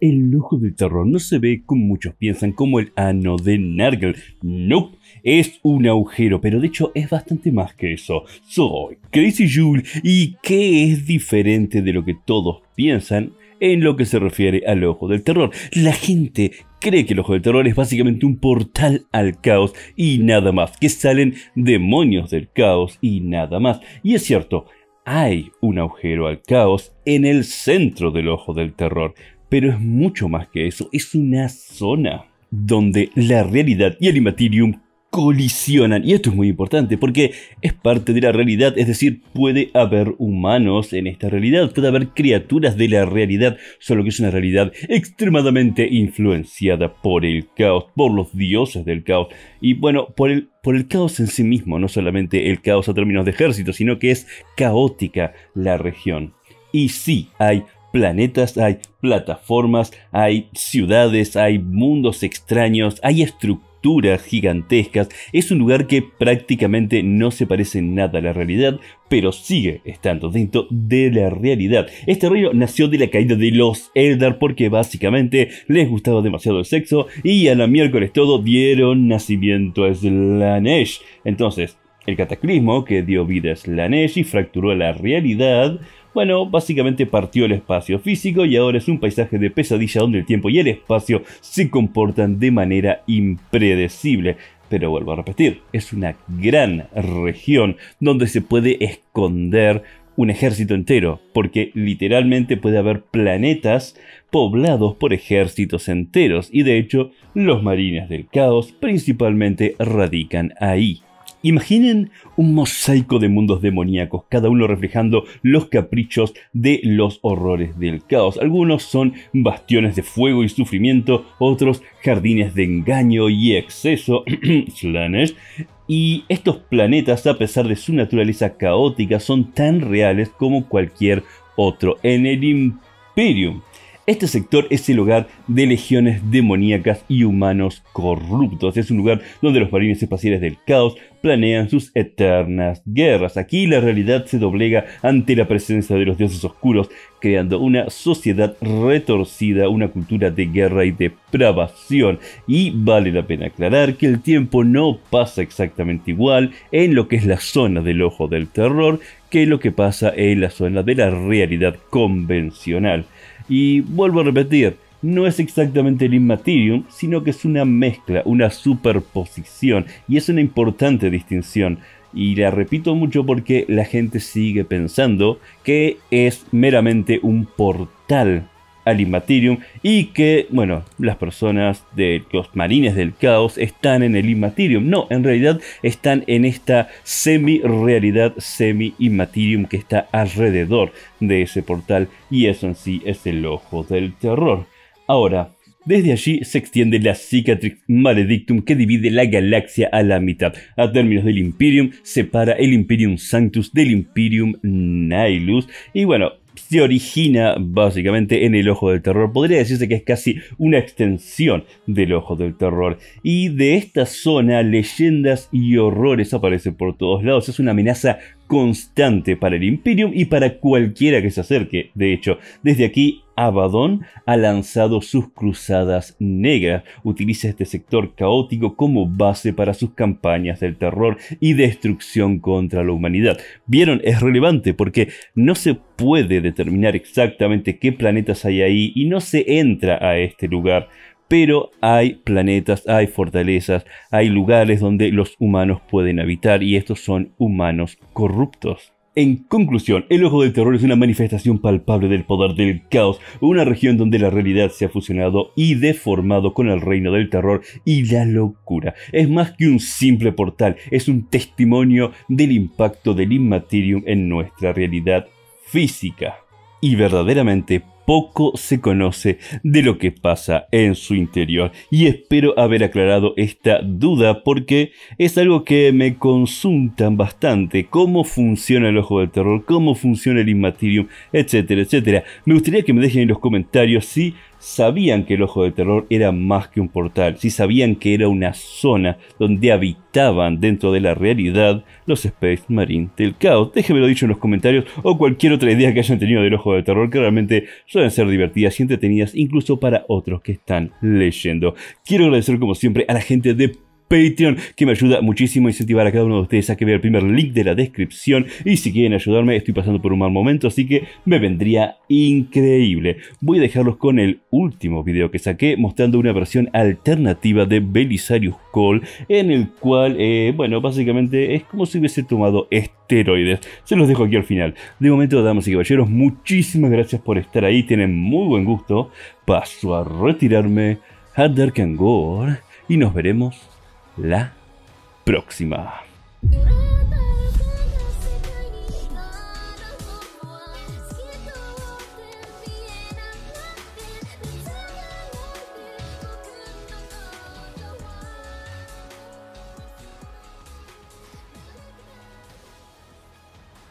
El ojo del terror no se ve, como muchos piensan, como el ano de Nargel. No, es un agujero, pero de hecho es bastante más que eso. Soy Crazy Jules y ¿qué es diferente de lo que todos piensan? en lo que se refiere al ojo del terror. La gente cree que el ojo del terror es básicamente un portal al caos y nada más, que salen demonios del caos y nada más. Y es cierto, hay un agujero al caos en el centro del ojo del terror, pero es mucho más que eso, es una zona donde la realidad y el Immaterium colisionan. Y esto es muy importante porque es parte de la realidad, es decir, puede haber humanos en esta realidad, puede haber criaturas de la realidad, solo que es una realidad extremadamente influenciada por el caos, por los dioses del caos y bueno, por el, por el caos en sí mismo, no solamente el caos a términos de ejército, sino que es caótica la región. Y sí, hay planetas, hay plataformas, hay ciudades, hay mundos extraños, hay estructuras gigantescas. Es un lugar que prácticamente no se parece nada a la realidad, pero sigue estando dentro de la realidad. Este reino nació de la caída de los Eldar porque básicamente les gustaba demasiado el sexo y a la miércoles todo dieron nacimiento a Slanesh. Entonces, el cataclismo que dio vida a Slanesh y fracturó la realidad, bueno, básicamente partió el espacio físico y ahora es un paisaje de pesadilla donde el tiempo y el espacio se comportan de manera impredecible. Pero vuelvo a repetir, es una gran región donde se puede esconder un ejército entero, porque literalmente puede haber planetas poblados por ejércitos enteros, y de hecho los marines del caos principalmente radican ahí. Imaginen un mosaico de mundos demoníacos, cada uno reflejando los caprichos de los horrores del caos. Algunos son bastiones de fuego y sufrimiento, otros jardines de engaño y exceso, y estos planetas, a pesar de su naturaleza caótica, son tan reales como cualquier otro. En el Imperium este sector es el hogar de legiones demoníacas y humanos corruptos. Es un lugar donde los marines espaciales del caos planean sus eternas guerras. Aquí la realidad se doblega ante la presencia de los dioses oscuros, creando una sociedad retorcida, una cultura de guerra y depravación. Y vale la pena aclarar que el tiempo no pasa exactamente igual en lo que es la zona del ojo del terror que lo que pasa en la zona de la realidad convencional. Y vuelvo a repetir, no es exactamente el Immaterium, sino que es una mezcla, una superposición, y es una importante distinción. Y la repito mucho porque la gente sigue pensando que es meramente un portal al Immaterium. y que, bueno, las personas de los marines del caos están en el Immaterium. No, en realidad están en esta semi-realidad, semi immaterium que está alrededor de ese portal y eso en sí es el ojo del terror. Ahora, desde allí se extiende la cicatrix maledictum que divide la galaxia a la mitad. A términos del Imperium, separa el Imperium Sanctus del Imperium Nihilus. Y bueno, se origina básicamente en el ojo del terror. Podría decirse que es casi una extensión del ojo del terror. Y de esta zona, leyendas y horrores aparecen por todos lados. Es una amenaza constante para el Imperium y para cualquiera que se acerque. De hecho, desde aquí Abaddon ha lanzado sus cruzadas negras, utiliza este sector caótico como base para sus campañas del terror y destrucción contra la humanidad. Vieron, es relevante porque no se puede determinar exactamente qué planetas hay ahí y no se entra a este lugar pero hay planetas, hay fortalezas, hay lugares donde los humanos pueden habitar y estos son humanos corruptos. En conclusión, el ojo del terror es una manifestación palpable del poder del caos, una región donde la realidad se ha fusionado y deformado con el reino del terror y la locura. Es más que un simple portal, es un testimonio del impacto del Immaterium en nuestra realidad física. Y verdaderamente poco se conoce de lo que pasa en su interior y espero haber aclarado esta duda porque es algo que me consultan bastante, cómo funciona el ojo del terror, cómo funciona el Immaterium, etcétera, etcétera. Me gustaría que me dejen en los comentarios si sabían que el ojo de terror era más que un portal, si sabían que era una zona donde habitaban dentro de la realidad los Space Marines del caos. Déjenmelo dicho en los comentarios o cualquier otra idea que hayan tenido del ojo de terror que realmente suelen ser divertidas y entretenidas incluso para otros que están leyendo. Quiero agradecer como siempre a la gente de Patreon, que me ayuda muchísimo a incentivar a cada uno de ustedes a que vea el primer link de la descripción. Y si quieren ayudarme, estoy pasando por un mal momento, así que me vendría increíble. Voy a dejarlos con el último video que saqué mostrando una versión alternativa de Belisarius Call, en el cual, eh, bueno, básicamente es como si hubiese tomado esteroides. Se los dejo aquí al final. De momento, damas y caballeros, muchísimas gracias por estar ahí. Tienen muy buen gusto. Paso a retirarme. Dark go Y nos veremos la próxima.